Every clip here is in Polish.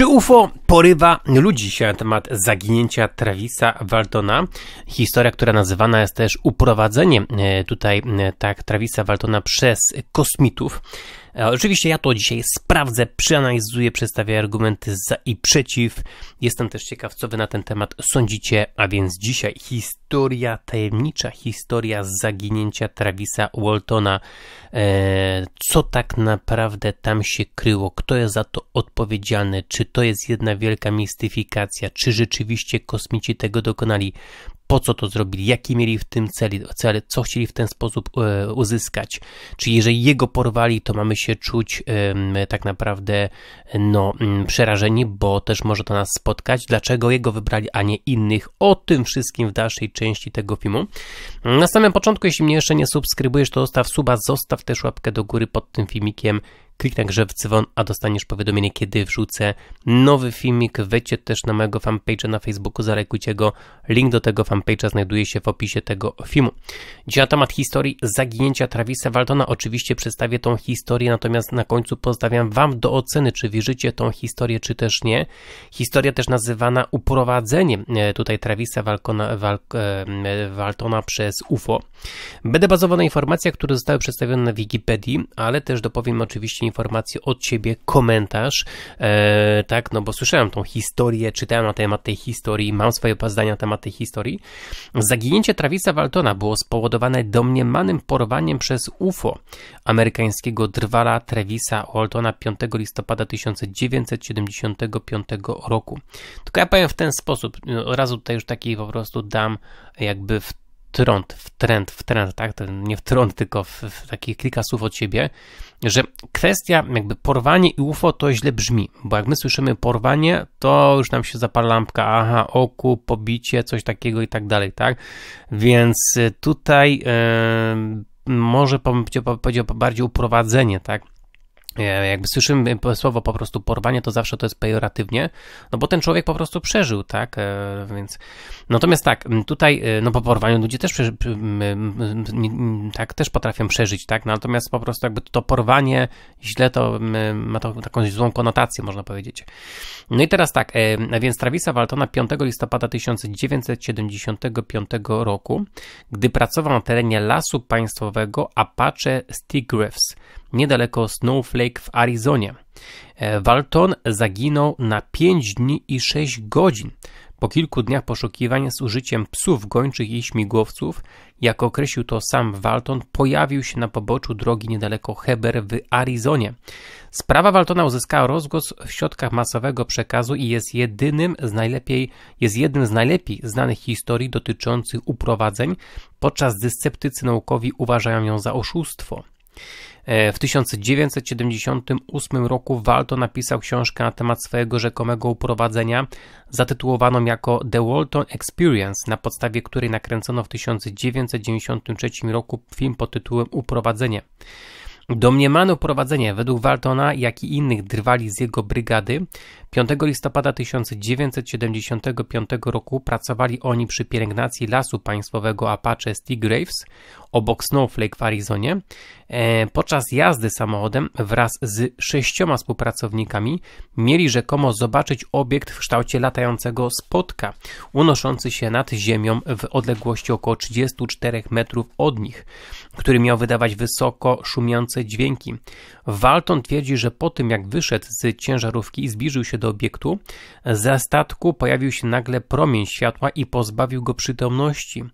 Czy UFO porywa ludzi się na temat zaginięcia Travisa Waltona? Historia, która nazywana jest też uprowadzeniem e, tutaj e, tak Travisa Waltona przez kosmitów. E, oczywiście ja to dzisiaj sprawdzę, przeanalizuję, przedstawię argumenty za i przeciw. Jestem też ciekaw, co wy na ten temat sądzicie, a więc dzisiaj historia, tajemnicza historia zaginięcia Travisa Waltona. E, co tak naprawdę tam się kryło? Kto jest za to odpowiedzialny? Czy to jest jedna wielka mistyfikacja? Czy rzeczywiście kosmici tego dokonali? po co to zrobili, jakie mieli w tym celi, cel, co chcieli w ten sposób e, uzyskać. Czyli jeżeli jego porwali, to mamy się czuć tak naprawdę no, mm, przerażeni, bo też może to nas spotkać. Dlaczego jego wybrali, a nie innych? O tym wszystkim w dalszej części tego filmu. Na samym początku, jeśli mnie jeszcze nie subskrybujesz, to zostaw suba, zostaw też łapkę do góry pod tym filmikiem. Kliknij także w dzwon, a dostaniesz powiadomienie, kiedy wrzucę nowy filmik. Wejdźcie też na mojego fanpage'a na Facebooku, zalekujcie go. Link do tego fanpage'a znajduje się w opisie tego filmu. Dzisiaj na temat historii zaginięcia Travisa Waltona oczywiście przedstawię tą historię, natomiast na końcu pozostawiam Wam do oceny, czy wierzycie tą historię, czy też nie. Historia też nazywana uprowadzeniem e, tutaj Travisa Waltona, e, Waltona przez UFO. Będę bazował na informacjach, które zostały przedstawione na Wikipedii, ale też dopowiem oczywiście informację od ciebie, komentarz, e, tak, no bo słyszałem tą historię, czytałem na temat tej historii, mam swoje zdania na temat tej historii. Zaginięcie Travisa Waltona było spowodowane domniemanym porwaniem przez UFO amerykańskiego drwala Travisa Waltona 5 listopada 1975 roku. Tylko ja powiem w ten sposób, no, od razu tutaj już taki po prostu dam jakby w trąd, w trend, w trend, tak? Nie w trąd, tylko w, w takich kilka słów od siebie, że kwestia jakby porwanie i UFO to źle brzmi, bo jak my słyszymy porwanie, to już nam się zapala lampka, aha, oku, pobicie, coś takiego i tak dalej, tak? Więc y, tutaj yy, może powiedział bardziej uprowadzenie, tak? E, jakby słyszymy słowo po prostu porwanie, to zawsze to jest pejoratywnie, no bo ten człowiek po prostu przeżył, tak, e, więc natomiast tak, tutaj, e, no po porwaniu ludzie też tak, też potrafią przeżyć, tak, no natomiast po prostu jakby to porwanie źle to ma to taką złą konotację, można powiedzieć. No i teraz tak, więc Travisa Waltona 5 listopada 1975 roku, gdy pracował na terenie Lasu Państwowego Apache Stigreffs, niedaleko Snowflake w Arizonie. E, Walton zaginął na 5 dni i 6 godzin. Po kilku dniach poszukiwań z użyciem psów gończych i śmigłowców, jak określił to sam Walton, pojawił się na poboczu drogi niedaleko Heber w Arizonie. Sprawa Waltona uzyskała rozgłos w środkach masowego przekazu i jest jedynym z najlepiej, jest jednym z najlepiej znanych historii dotyczących uprowadzeń, podczas gdy sceptycy naukowi uważają ją za oszustwo. E, w 1978 roku Walton napisał książkę na temat swojego rzekomego uprowadzenia, zatytułowaną jako The Walton Experience, na podstawie której nakręcono w 1993 roku film pod tytułem Uprowadzenie. Domniemane uprowadzenie według Waltona, jak i innych drwali z jego brygady, 5 listopada 1975 roku pracowali oni przy pielęgnacji lasu państwowego Apache Graves obok Snowflake w Arizonie. E, podczas jazdy samochodem wraz z sześcioma współpracownikami mieli rzekomo zobaczyć obiekt w kształcie latającego spotka, unoszący się nad ziemią w odległości około 34 metrów od nich, który miał wydawać wysoko szumiące dźwięki. Walton twierdzi, że po tym jak wyszedł z ciężarówki i zbliżył się do obiektu, ze statku pojawił się nagle promień światła i pozbawił go przytomności.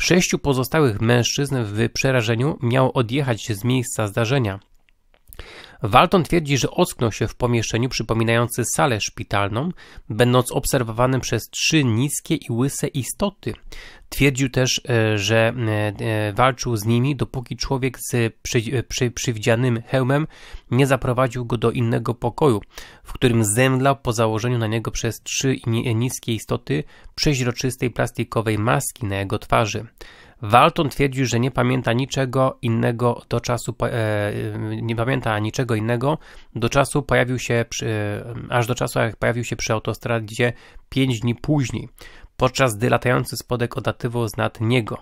Sześciu pozostałych mężczyzn w przerażeniu miało odjechać z miejsca zdarzenia. Walton twierdzi, że ocknął się w pomieszczeniu przypominającym salę szpitalną, będąc obserwowanym przez trzy niskie i łyse istoty. Twierdził też, e, że e, e, walczył z nimi, dopóki człowiek z przy, przy, przywdzianym hełmem nie zaprowadził go do innego pokoju, w którym zemdlał po założeniu na niego przez trzy niskie istoty przeźroczystej plastikowej maski na jego twarzy. Walton twierdził, że nie pamięta niczego innego do czasu, e, nie pamięta niczego innego do czasu pojawił się, przy, e, aż do czasu jak pojawił się przy autostradzie 5 dni później, podczas gdy latający spodek odlatywał z nad niego.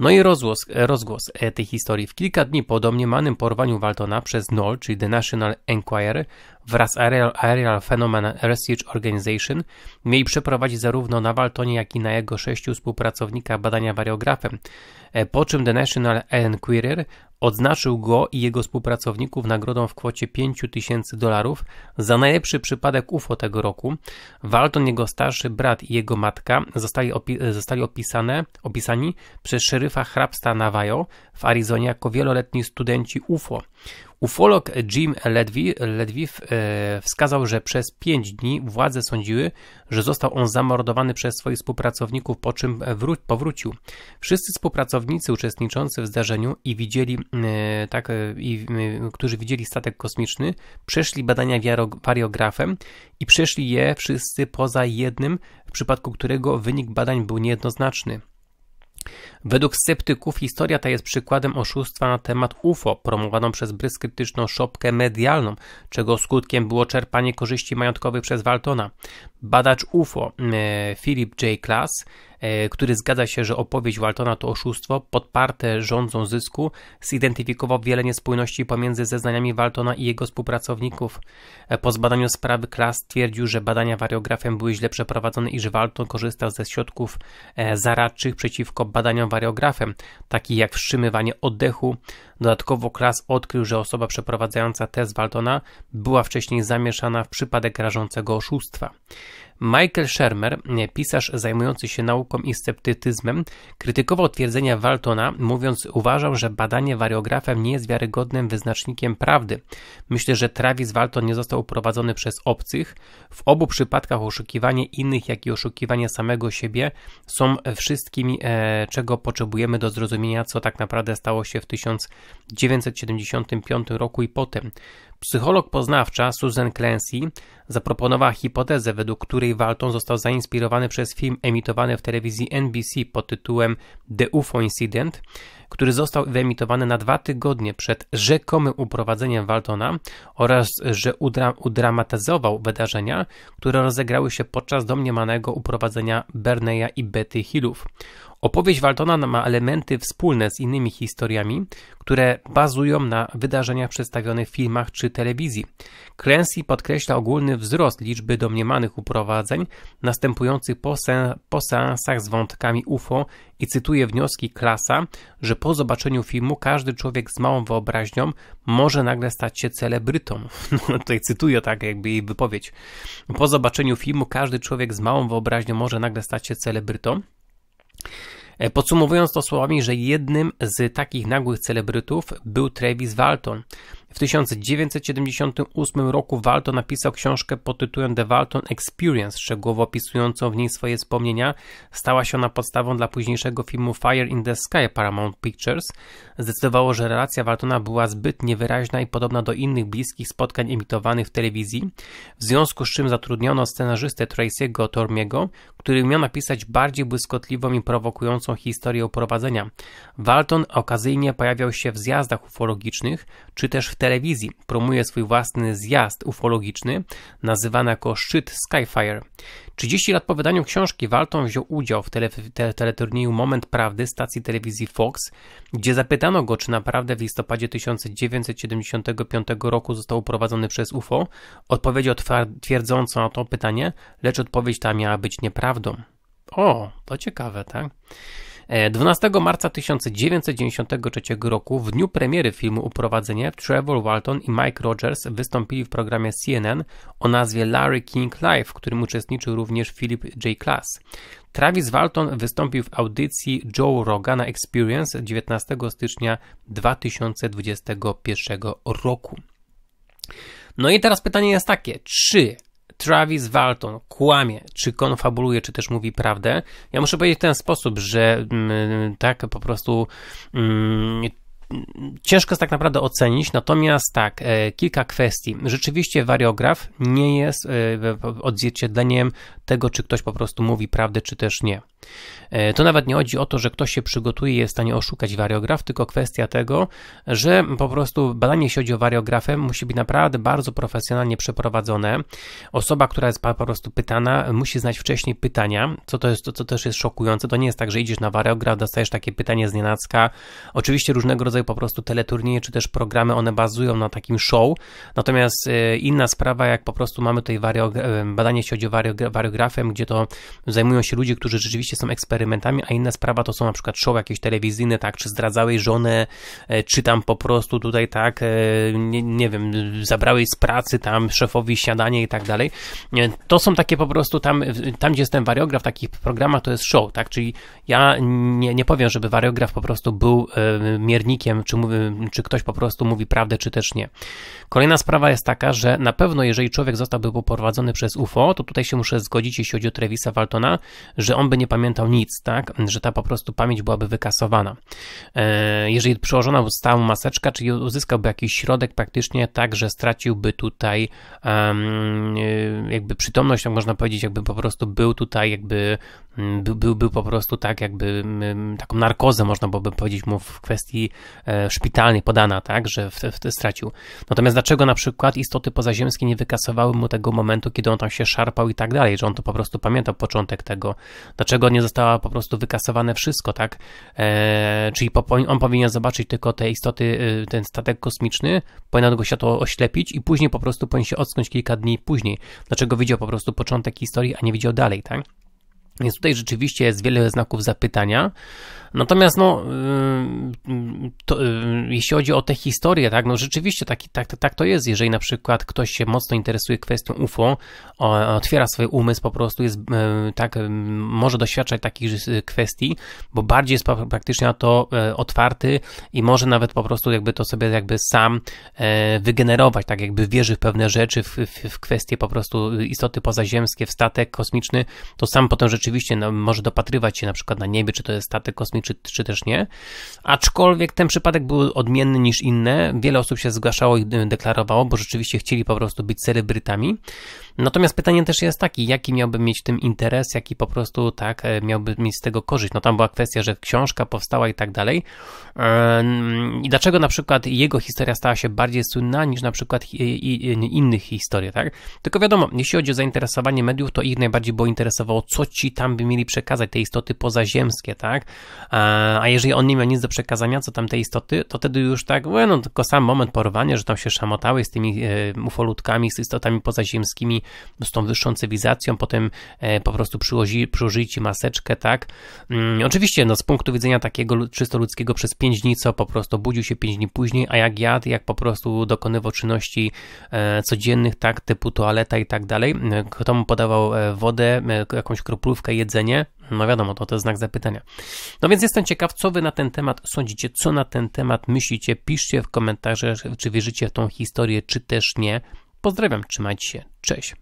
No i rozgłos, rozgłos e, tej historii. W kilka dni po domniemanym porwaniu Waltona przez NOL, czyli The National Enquirer, wraz z Aerial, Aerial Research Organization mieli przeprowadzić zarówno na Waltonie, jak i na jego sześciu współpracownikach badania wariografem, e, po czym The National Enquirer Odznaczył go i jego współpracowników nagrodą w kwocie 5000 dolarów za najlepszy przypadek UFO tego roku. Walton, jego starszy brat i jego matka zostali, opi zostali opisane, opisani przez szeryfa hrabstwa Navajo w Arizonie jako wieloletni studenci UFO. Ufolog Jim Ledwiv e, wskazał, że przez pięć dni władze sądziły, że został on zamordowany przez swoich współpracowników, po czym powrócił. Wszyscy współpracownicy uczestniczący w zdarzeniu i widzieli E, tak, e, i, którzy widzieli statek kosmiczny, przeszli badania wariografem i przeszli je wszyscy poza jednym, w przypadku którego wynik badań był niejednoznaczny. Według sceptyków historia ta jest przykładem oszustwa na temat UFO, promowaną przez bryskrytyczną szopkę medialną, czego skutkiem było czerpanie korzyści majątkowych przez Waltona. Badacz UFO e, Philip J. Klass E, który zgadza się, że opowieść Waltona to oszustwo, podparte rządzą zysku, zidentyfikował wiele niespójności pomiędzy zeznaniami Waltona i jego współpracowników. E, po zbadaniu sprawy Klas twierdził, że badania wariografem były źle przeprowadzone i że Walton korzystał ze środków e, zaradczych przeciwko badaniom wariografem, takich jak wstrzymywanie oddechu. Dodatkowo Klas odkrył, że osoba przeprowadzająca test Waltona była wcześniej zamieszana w przypadek rażącego oszustwa. Michael Shermer, pisarz zajmujący się nauką, nauką i sceptycyzmem, krytykował twierdzenia Waltona, mówiąc, uważał, że badanie wariografem nie jest wiarygodnym wyznacznikiem prawdy. Myślę, że Travis Walton nie został uprowadzony przez obcych. W obu przypadkach oszukiwanie innych, jak i oszukiwanie samego siebie są wszystkim, e, czego potrzebujemy do zrozumienia, co tak naprawdę stało się w 1975 roku i potem. Psycholog poznawcza Susan Clancy zaproponowała hipotezę, według której Walton został zainspirowany przez film emitowany w telewizji NBC pod tytułem The UFO Incident, który został wyemitowany na dwa tygodnie przed rzekomym uprowadzeniem Waltona oraz że udra udramatyzował wydarzenia, które rozegrały się podczas domniemanego uprowadzenia Berneya i Betty Hillów. Opowieść Waltona ma elementy wspólne z innymi historiami, które bazują na wydarzeniach przedstawionych w filmach czy telewizji. Clancy podkreśla ogólny wzrost liczby domniemanych uprowadzeń następujących po, se po seansach z wątkami UFO i cytuje wnioski klasa, że po zobaczeniu filmu każdy człowiek z małą wyobraźnią może nagle stać się celebrytą. No, tutaj cytuję tak jakby jej wypowiedź. Po zobaczeniu filmu każdy człowiek z małą wyobraźnią może nagle stać się celebrytą. E, podsumowując to słowami, że jednym z takich nagłych celebrytów był Travis Walton. W 1978 roku Walton napisał książkę pod tytułem The Walton Experience, szczegółowo opisującą w niej swoje wspomnienia. Stała się ona podstawą dla późniejszego filmu Fire in the Sky Paramount Pictures. Zdecydowało, że relacja Waltona była zbyt niewyraźna i podobna do innych bliskich spotkań emitowanych w telewizji, w związku z czym zatrudniono scenarzystę Tracy'ego Tormiego, który miał napisać bardziej błyskotliwą i prowokującą historię uprowadzenia. Walton okazyjnie pojawiał się w zjazdach ufologicznych, czy też w telewizji promuje swój własny zjazd ufologiczny, nazywany jako szczyt Skyfire. 30 lat po wydaniu książki Walton wziął udział w tele, teleturnieju Moment Prawdy stacji telewizji Fox, gdzie zapytano go, czy naprawdę w listopadzie 1975 roku został uprowadzony przez UFO. Odpowiedział twierdząco na to pytanie, lecz odpowiedź ta miała być nieprawdą. O, to ciekawe, tak? 12 marca 1993 roku, w dniu premiery filmu Uprowadzenie, Trevor Walton i Mike Rogers wystąpili w programie CNN o nazwie Larry King Live, w którym uczestniczył również Philip J. Klass. Travis Walton wystąpił w audycji Joe Rogana Experience 19 stycznia 2021 roku. No i teraz pytanie jest takie, czy Travis Walton kłamie, czy konfabuluje, czy też mówi prawdę. Ja muszę powiedzieć w ten sposób, że mm, tak po prostu mm, ciężko jest tak naprawdę ocenić, natomiast tak, e, kilka kwestii. Rzeczywiście wariograf nie jest e, odzwierciedleniem tego, czy ktoś po prostu mówi prawdę, czy też nie. E, to nawet nie chodzi o to, że ktoś się przygotuje i jest w stanie oszukać wariograf, tylko kwestia tego, że po prostu badanie, jeśli chodzi o wariografę, musi być naprawdę bardzo profesjonalnie przeprowadzone. Osoba, która jest po prostu pytana, musi znać wcześniej pytania, co to jest, co też jest szokujące. To nie jest tak, że idziesz na wariograf, dostajesz takie pytanie z nienacka. Oczywiście różnego rodzaju po prostu teleturnieje czy też programy, one bazują na takim show. Natomiast e, inna sprawa, jak po prostu mamy tutaj wariog- e, badanie, jeśli chodzi o wariografem, gdzie to zajmują się ludzie, którzy rzeczywiście oczywiście są eksperymentami, a inna sprawa to są na przykład show jakieś telewizyjne, tak, czy zdradzałeś żonę, e, czy tam po prostu tutaj tak, e, nie, nie wiem, zabrałeś z pracy tam szefowi siadanie i tak dalej. E, to są takie po prostu tam, tam gdzie jest ten wariograf w takich programach, to jest show, tak, czyli ja nie, nie powiem, żeby wariograf po prostu był miernikiem, czy, mówi, czy ktoś po prostu mówi prawdę, czy też nie. Kolejna sprawa jest taka, że na pewno jeżeli człowiek zostałby poprowadzony przez UFO, to tutaj się muszę zgodzić, jeśli chodzi o Trevisa Waltona, że on by nie pamiętał pamiętał nic, tak? Że ta po prostu pamięć byłaby wykasowana. E, jeżeli przełożona została mu maseczka, czyli uzyskałby jakiś środek praktycznie tak, że straciłby tutaj e, jakby przytomność, tak można powiedzieć, jakby po prostu był tutaj jakby był, był, był po prostu tak jakby taką narkozę można byłoby powiedzieć mu w kwestii e, szpitalnej podana, tak, że w, w, stracił. Natomiast dlaczego na przykład istoty pozaziemskie nie wykasowały mu tego momentu, kiedy on tam się szarpał i tak dalej, że on to po prostu pamiętał początek tego. Dlaczego zgodnie została po prostu wykasowane wszystko, tak? E, czyli po, on powinien zobaczyć tylko te istoty, y, ten statek kosmiczny, powinien go światło oślepić i później po prostu powinien się ocknąć kilka dni później. Dlaczego widział po prostu początek historii, a nie widział dalej, tak? Więc tutaj rzeczywiście jest wiele znaków zapytania. Natomiast no, y, to, y, jeśli chodzi o tę historię, tak, no rzeczywiście tak, tak, tak to jest, jeżeli na przykład ktoś się mocno interesuje kwestią UFO, otwiera swój umysł, po prostu jest y, tak, może doświadczać takich kwestii, bo bardziej jest praktycznie na to otwarty i może nawet po prostu jakby to sobie jakby sam wygenerować, tak jakby wierzy w pewne rzeczy, w, w, w kwestie po prostu istoty pozaziemskie, w statek kosmiczny, to sam potem rzeczywiście no, może dopatrywać się na przykład na niebie, czy to jest statek kosmiczny, konkretny, czy, czy też nie. Aczkolwiek ten przypadek był odmienny niż inne. Wiele osób się zgłaszało i y, deklarowało, bo rzeczywiście chcieli po prostu być celebrytami. Natomiast pytanie też jest takie, jaki miałbym mieć w tym interes, jaki po prostu tak e, miałbym mieć z tego korzyść. No tam była kwestia, że książka powstała i tak dalej. I dlaczego na przykład jego historia stała się bardziej słynna niż na przykład innych historii, tak? Tylko wiadomo, jeśli chodzi o zainteresowanie mediów, to ich najbardziej było interesowało, co ci tam by mieli przekazać, te istoty pozaziemskie, tak? E, a jeżeli on nie miał nic do przekazania, co tam te istoty, to wtedy już tak, no, no tylko sam moment porwania, że tam się szamotały z tymi e, ufolutkami, z istotami pozaziemskimi, z tą wyższą cywilizacją, potem e, po prostu przyłoży, przyłożyli ci maseczkę, tak? Mm, oczywiście, no z punktu widzenia takiego czysto ludzkiego przez 5 dni, co po prostu budził się 5 dni później, a jak jadł, jak po prostu dokonywał czynności e, codziennych, tak, typu toaleta i tak dalej, kto mu podawał e, wodę, jakąś kroplówkę, jedzenie, no wiadomo, to, to jest znak zapytania. No więc jestem ciekaw, co wy na ten temat sądzicie, co na ten temat myślicie, piszcie w komentarzach, czy wierzycie w tą historię, czy też nie. Pozdrawiam, trzymajcie się, cześć.